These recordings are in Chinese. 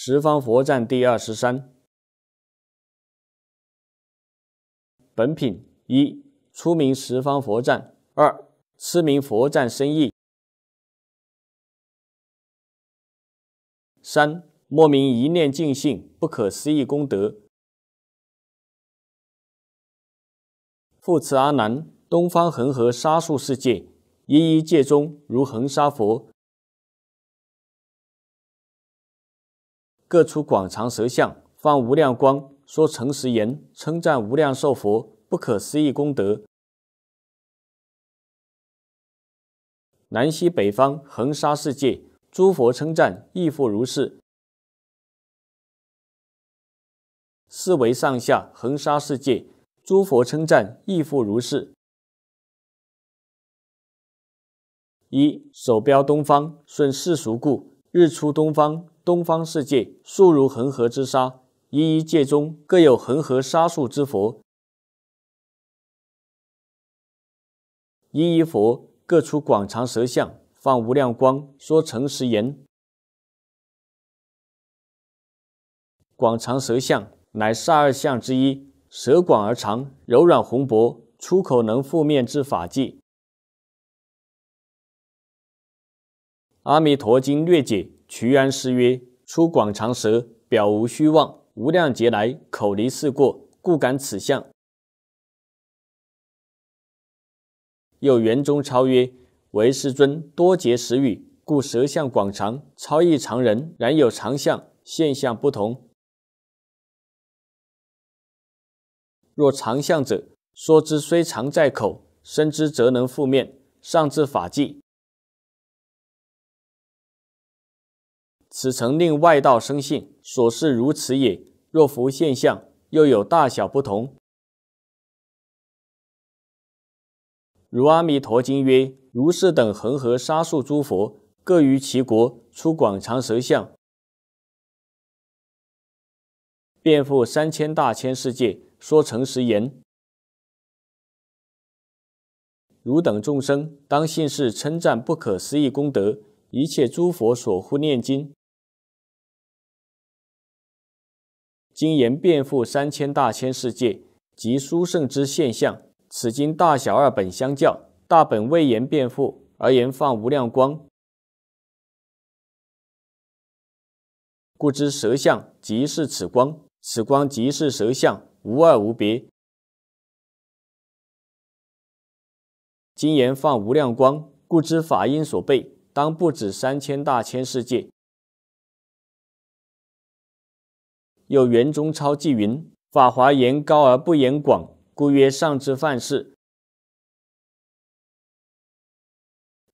十方佛赞第二十三。本品一出名十方佛赞，二痴名佛赞深意，三莫名一念尽性不可思议功德。复次阿难，东方恒河沙数世界，一一界中如恒沙佛。各出广长舌相，放无量光，说诚实言，称赞无量寿佛不可思议功德。南西北方恒沙世界，诸佛称赞亦复如是。四维上下恒沙世界，诸佛称赞亦复如是。一手标东方，顺世俗故，日出东方。东方世界素如恒河之沙，一一界中各有恒河沙数之佛，一一佛各出广长舌相，放无量光，说诚实言。广长舌相乃十二相之一，舌广而长，柔软红薄，出口能覆面之法迹。《阿弥陀经》略解。屈昙师曰：“出广长舌，表无虚妄，无量劫来口离四过，故感此相。”又元中超曰：“为师尊多结食语，故舌相广长；超异常人，然有长相，现象不同。若长相者，说之虽常在口，深之则能覆面，上至法纪，此曾令外道生信，所是如此也。若复现象，又有大小不同。如《阿弥陀经》曰：“如是等恒河沙数诸佛，各于其国出广长舌相，遍覆三千大千世界，说诚实言：‘汝等众生，当信是称赞不可思议功德，一切诸佛所护念经。’”今言遍覆三千大千世界，即殊胜之现象。此经大小二本相较，大本未言遍覆，而言放无量光，故知舌相即是此光，此光即是舌相，无二无别。今言放无量光，故知法因所备，当不止三千大千世界。有元中超纪云：“法华言高而不言广，故曰上之范事。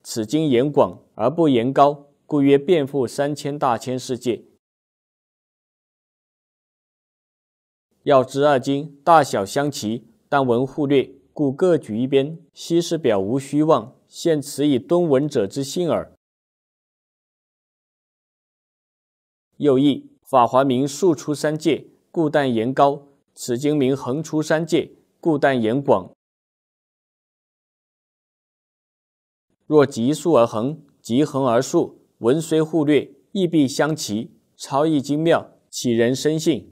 此经言广而不言高，故曰遍覆三千大千世界。”要知二经大小相齐，但文忽略，故各举一边。昔是表无虚妄，现此以敦文者之心耳。又一。法华明竖出三界，故但言高；此经名横出三界，故但言广。若极速而横，极横而竖，文虽互略，意必相齐。超意精妙，岂人深信。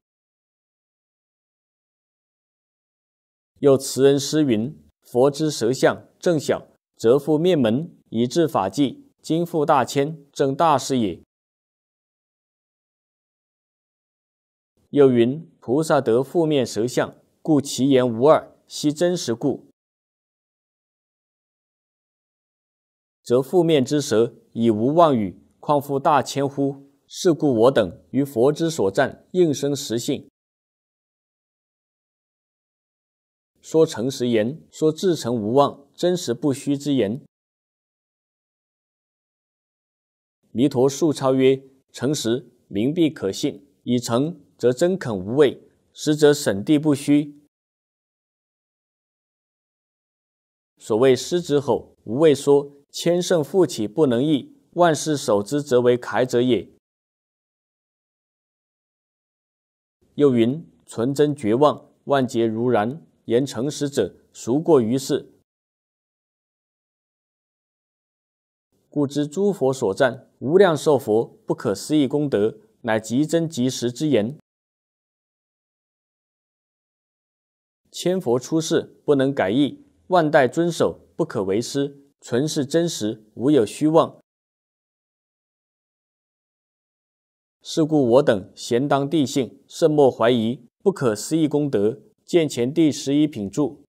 又词人诗云：“佛之舌相正小，则复灭门以至法纪，今复大千，正大事也。”又云：“菩萨得覆面舌相，故其言无二，悉真实故，则覆面之舌以无妄语，况复大千乎？”是故我等于佛之所赞，应生实信，说诚实言，说自诚无妄，真实不虚之言。弥陀述超曰：“诚实名必可信，以诚。”则真肯无畏，实则省地不虚。所谓失之后无畏说，千圣复起不能易，万事守之则为楷者也。又云：纯真绝望，万劫如然。言诚实者，孰过于世？故知诸佛所赞无量寿佛不可思议功德，乃极真极实之言。千佛出世不能改易，万代遵守不可为师，纯是真实，无有虚妄。是故我等贤当地性，甚莫怀疑，不可思议功德。见前第十一品注。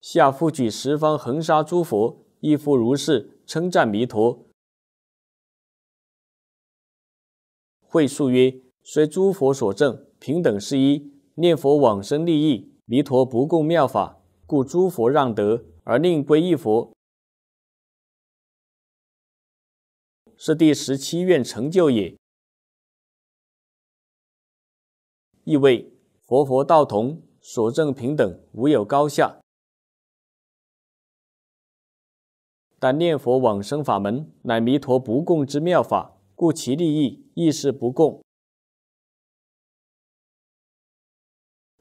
下复举十方恒沙诸佛亦复如是，称赞弥陀。会树曰：虽诸佛所证。平等是一念佛往生利益，弥陀不共妙法，故诸佛让德而令归一佛，是第十七愿成就也。亦谓佛佛道同，所证平等，无有高下。但念佛往生法门，乃弥陀不共之妙法，故其利益亦是不共。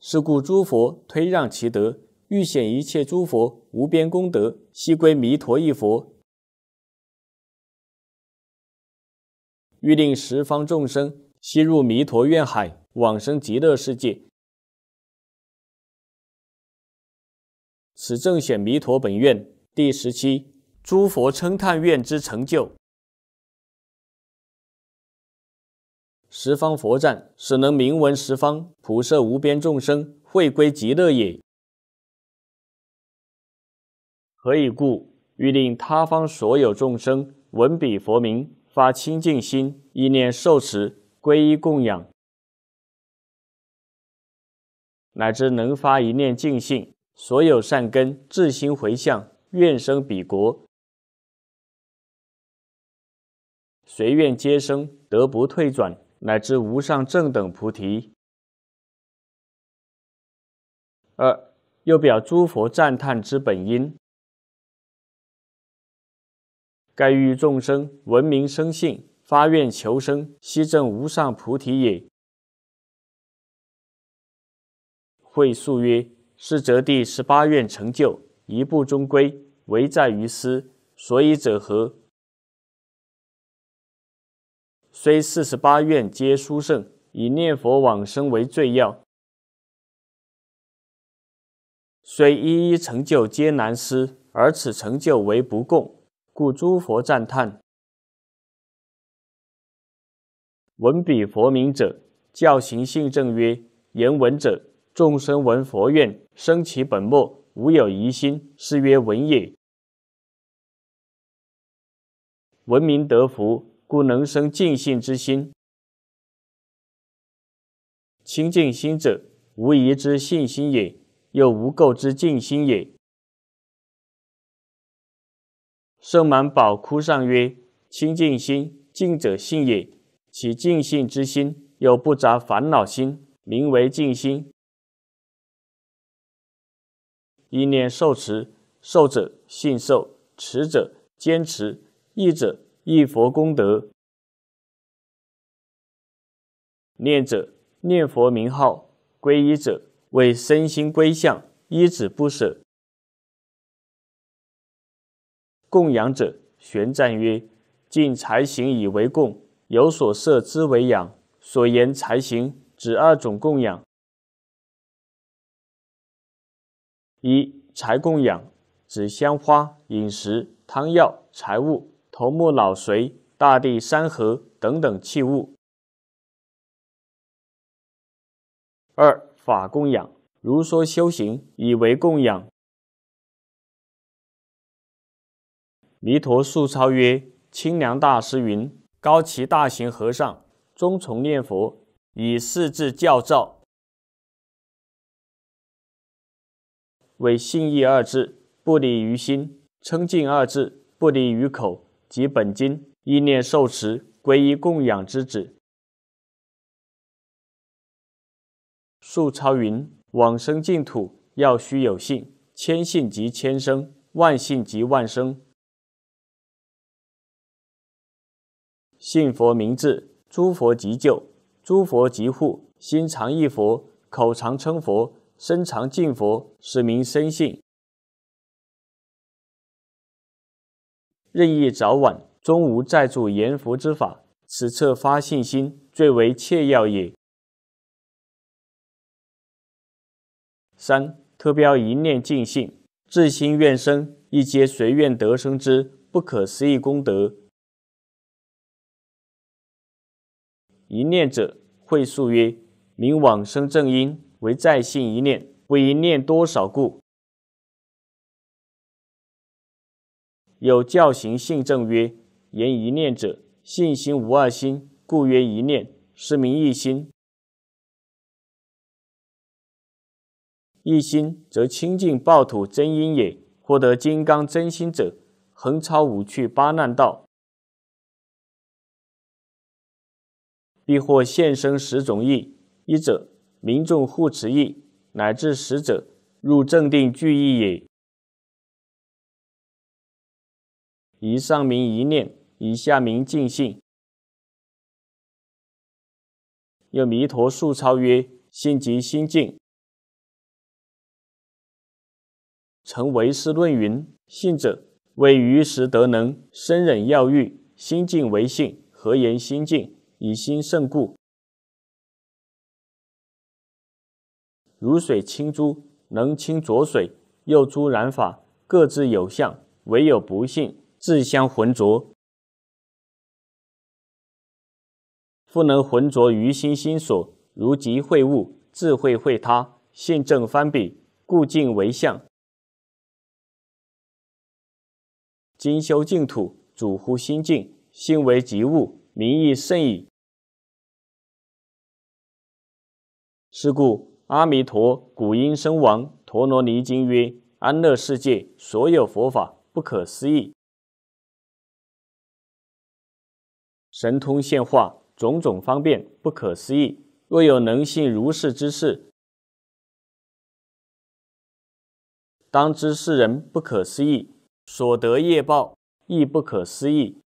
是故诸佛推让其德，欲显一切诸佛无边功德，悉归弥陀一佛；欲令十方众生悉入弥陀愿海，往生极乐世界。此正显弥陀本愿。第十七，诸佛称叹愿之成就。十方佛赞，使能明闻十方普摄无边众生，会归极乐也。何以故？欲令他方所有众生闻彼佛名，发清净心，意念受持，皈依供养，乃至能发一念净性，所有善根，至心回向，愿生彼国，随愿皆生，得不退转。乃至无上正等菩提。二又表诸佛赞叹之本因，盖欲众生闻名生信，发愿求生，悉证无上菩提也。会素曰：“是则第十八愿成就，一步终归，唯在于斯。所以者何？”虽四十八愿皆殊胜，以念佛往生为最要。虽一一成就皆难思，而此成就为不共，故诸佛赞叹。闻彼佛名者，教行信正曰：言闻者，众生闻佛愿生其本末，无有疑心，是曰闻也。闻名得福。故能生净信之心。清净心者，无疑之信心也；又无垢之净心也。圣满宝窟上曰：清净心，净者信也。其净信之心，又不杂烦恼心，名为净心。一念受持，受者信受，持者坚持，意者。一佛功德，念者念佛名号，皈依者为身心归向，依止不舍。供养者，玄奘曰：尽财行以为供，有所设之为养。所言财行，指二种供养：一财供养，指香花、饮食、汤药、财物。头目脑髓、大地山河等等器物。二法供养，如说修行，以为供养。弥陀素超曰：“清凉大师云：高其大行和尚，宗崇念佛，以四字教照，为信义二字不离于心，称敬二字不离于口。”及本金，意念受持，皈依供养之子。素超云：往生净土，要须有信，千信即千生，万信即万生。信佛名智，诸佛即救，诸佛即护。心常忆佛，口常称佛，身常敬佛，使名生信。任意早晚，终无再助言福之法。此策发信心最为切要也。三特标一念尽兴，至心愿生，亦皆随愿得生之不可思议功德。一念者，会述曰：明往生正因，为在信一念，不一念多少故。有教行信正曰：言一念者，信心无二心，故曰一念。是名一心。一心则清净暴土真因也。获得金刚真心者，横超五趣八难道，必获现生十种意。一者，民众护持意，乃至十者，入正定聚益也。以上明一念，以下明净性。又弥陀述超曰：“性即心境。成唯是论云：“信者，为于时得能生忍要欲，心境为性，何言心境？以心胜故。如水清珠，能清浊水；又珠染法，各自有相，唯有不信。自相浑浊，复能浑浊于心心所，如即会物，智慧会他，现正翻彼，故净为相。精修净土，主乎心净，心为及物，名亦甚矣。是故阿弥陀古音声王，陀罗尼经曰：“安乐世界，所有佛法不可思议。”神通现化，种种方便，不可思议。若有能信如是之事，当知是人不可思议所得业报，亦不可思议。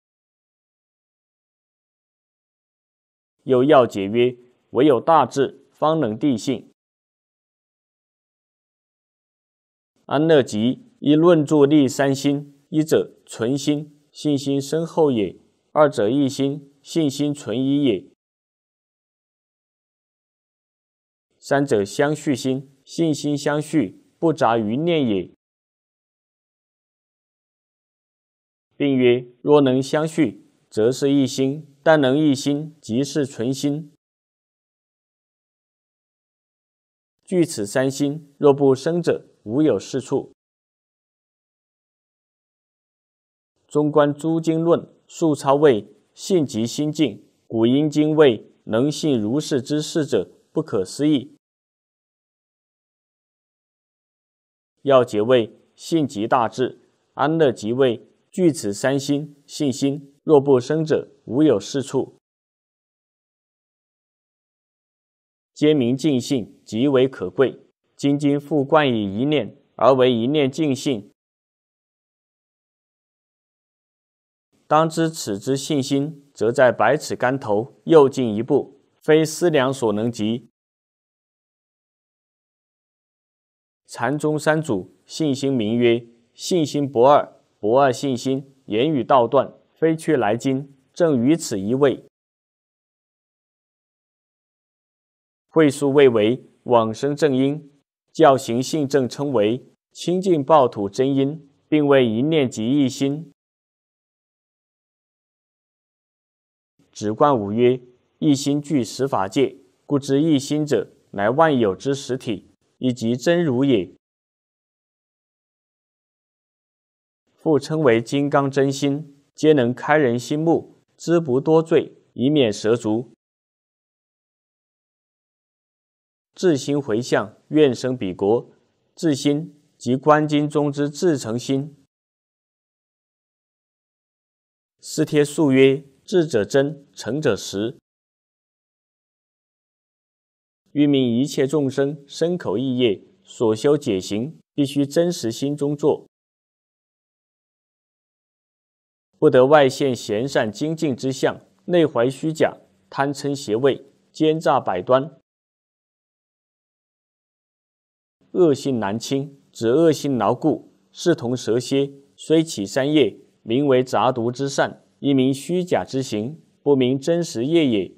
有要解曰：唯有大智，方能定信。安乐集一论著立三心：一者存心，信心深厚也。二者一心，信心存一也；三者相续心，信心相续，不杂于念也。并曰：若能相续，则是一心；但能一心，即是存心。据此三心，若不生者，无有是处。中观诸经论。素操谓性急心静，古因经谓能信如是之事者不可思议。要解谓性急大智，安乐即谓具此三心，信心若不生者，无有是处。皆明尽信极为可贵，今今复冠以一念，而为一念尽信。当知此之信心，则在百尺竿头又进一步，非思量所能及。禅宗三祖信心明曰：“信心不二，不二信心，言语道断，非去来经，正于此一位。会数未为往生正因，教行信正称为清净报土真因，并为一念及一心。”直观无约，一心具十法界，故知一心者，乃万有之实体，以及真如也。复称为金刚真心，皆能开人心目，知不多罪，以免蛇足。自心回向，愿生彼国。自心即观经中之自诚心。师帖述曰。智者真，诚者实。欲明一切众生身口意业所修解行，必须真实心中做，不得外现贤善精进之相，内怀虚假贪嗔邪伪，奸诈百端，恶性难清，指恶性牢固，视同蛇蝎，虽起三业，名为杂毒之善。一名虚假之行，不明真实业也。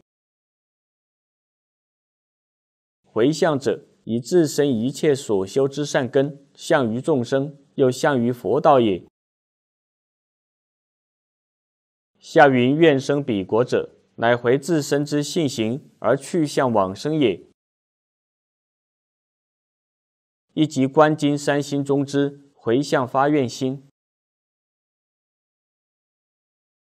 回向者，以自身一切所修之善根，向于众生，又向于佛道也。下云愿生彼国者，乃回自身之信行而去向往生也。一即观经三心中之回向发愿心。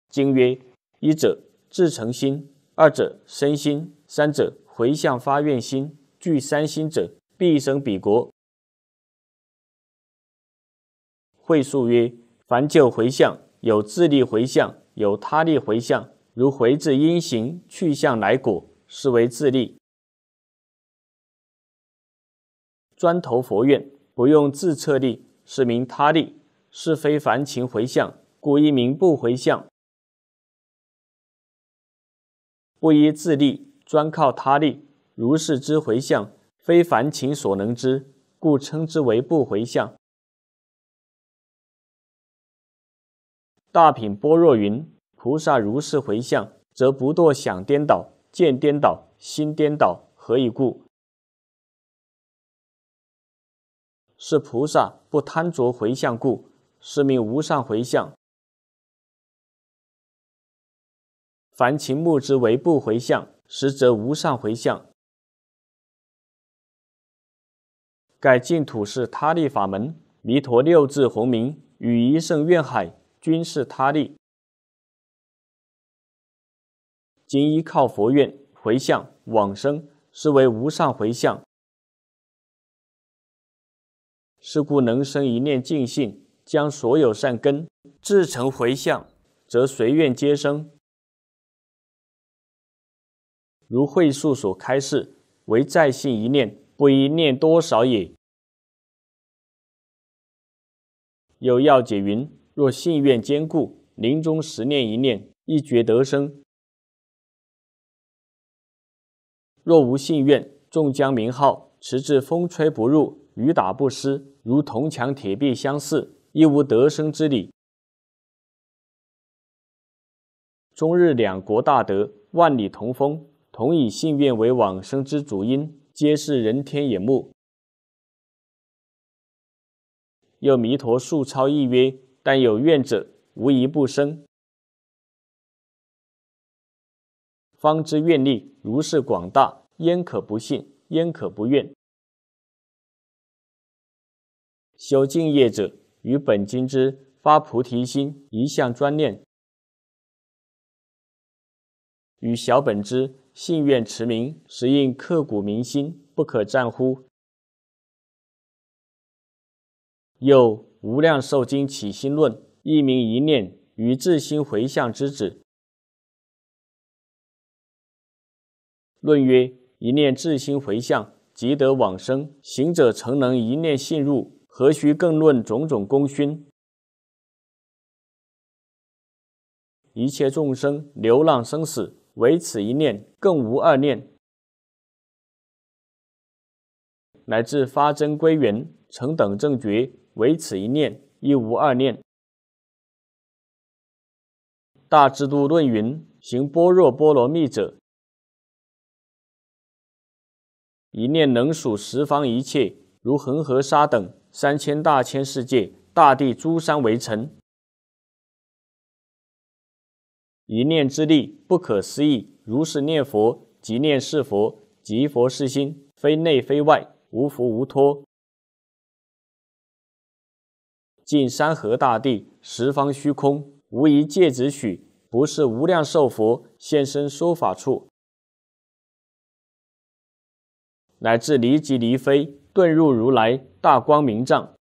经曰：一者自诚心，二者身心，三者回向发愿心。具三心者，必生彼国。会述曰：凡就回向，有自力回向，有他力回向。如回至因行去向来果，是为自力。专投佛愿，不用自测力，是名他力，是非凡情回向，故一名不回向。不依自利，专靠他利，如是之回向，非凡情所能知，故称之为不回向。大品般若云：菩萨如是回向，则不堕想颠倒、见颠倒、心颠倒。何以故？是菩萨不贪着回向故，是名无上回向。凡情目之为不回向，实则无上回向。盖净土是他力法门，弥陀六字洪名与一圣愿海，均是他力。今依靠佛愿回向往生，是为无上回向。是故能生一念净信，将所有善根制成回向，则随愿皆生。如会术所开示，唯在信一念，不一念多少也。有要解云：若信愿坚固，临终十念一念，一觉得生；若无信愿，众将名号持至风吹不入，雨打不湿，如铜墙铁壁相似，亦无得生之理。中日两国大德，万里同风。同以信愿为往生之主因，皆是人天眼目。又弥陀述超意曰：“但有愿者，无一不生。方知愿力如是广大，焉可不信？焉可不愿？修净业者，于本经之发菩提心一向专念，与小本之。”信愿持名，实应刻骨铭心，不可战乎。又《无量寿经起心论》，一名一念于自心回向之旨。论曰：一念自心回向，即得往生。行者诚能一念信入，何须更论种种功勋？一切众生流浪生死。唯此一念，更无二念；乃至发真归元，成等正觉。唯此一念，亦无二念。《大智度论》云：“行般若波罗蜜者，一念能数十方一切如恒河沙等三千大千世界，大地诸山为尘。”一念之力不可思议，如是念佛，即念是佛，即佛是心，非内非外，无福无托，尽山河大地，十方虚空，无一界止许，不是无量寿佛现身说法处，乃至离即离非，遁入如来大光明藏。